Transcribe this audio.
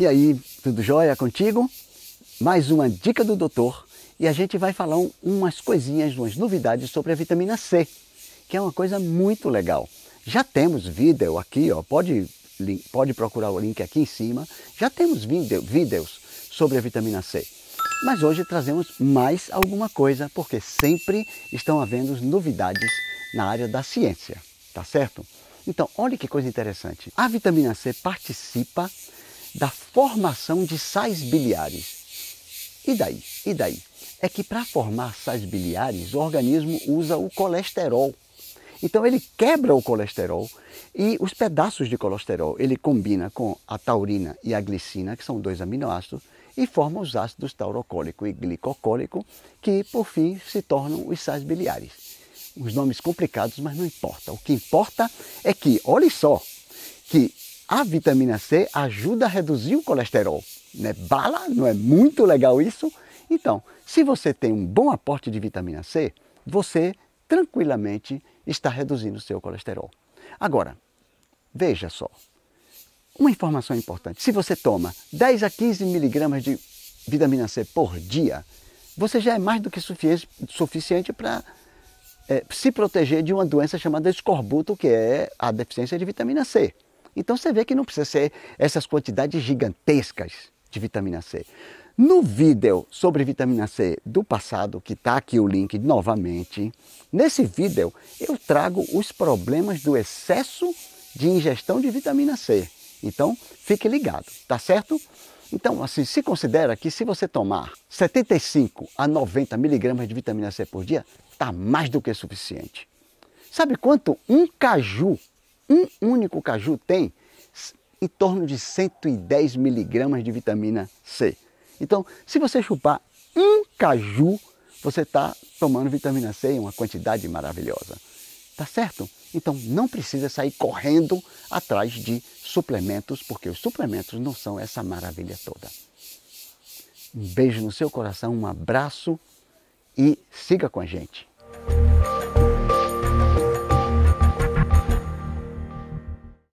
E aí, tudo jóia contigo? Mais uma dica do doutor e a gente vai falar umas coisinhas, umas novidades sobre a vitamina C, que é uma coisa muito legal. Já temos vídeo aqui, ó, pode, pode procurar o link aqui em cima. Já temos vídeos sobre a vitamina C. Mas hoje trazemos mais alguma coisa, porque sempre estão havendo novidades na área da ciência, tá certo? Então, olha que coisa interessante. A vitamina C participa da formação de sais biliares. E daí? E daí? É que para formar sais biliares, o organismo usa o colesterol. Então ele quebra o colesterol e os pedaços de colesterol ele combina com a taurina e a glicina, que são dois aminoácidos, e formam os ácidos taurocólico e glicocólico, que por fim se tornam os sais biliares. Os nomes complicados, mas não importa. O que importa é que, olhe só, que a vitamina C ajuda a reduzir o colesterol. Né? Bala, não é muito legal isso? Então, se você tem um bom aporte de vitamina C, você tranquilamente está reduzindo o seu colesterol. Agora, veja só, uma informação importante: se você toma 10 a 15 miligramas de vitamina C por dia, você já é mais do que suficiente para é, eh, se proteger de uma doença chamada escorbuto, que é a deficiência de vitamina C. Então você vê que não precisa ser essas quantidades gigantescas de vitamina C. No vídeo sobre vitamina C do passado, que está aqui o link novamente, nesse vídeo eu trago os problemas do excesso de ingestão de vitamina C. Então fique ligado, tá certo? Então, assim, se considera que se você tomar 75 a 90 miligramas de vitamina C por dia, está mais do que suficiente. Sabe quanto um caju um único caju tem em torno de 110 miligramas de vitamina C. Então, se você chupar um caju, você está tomando vitamina C em uma quantidade maravilhosa. Tá certo? Então não precisa sair correndo atrás de suplementos, porque os suplementos não são essa maravilha toda. Um beijo no seu coração, um abraço e siga com a gente.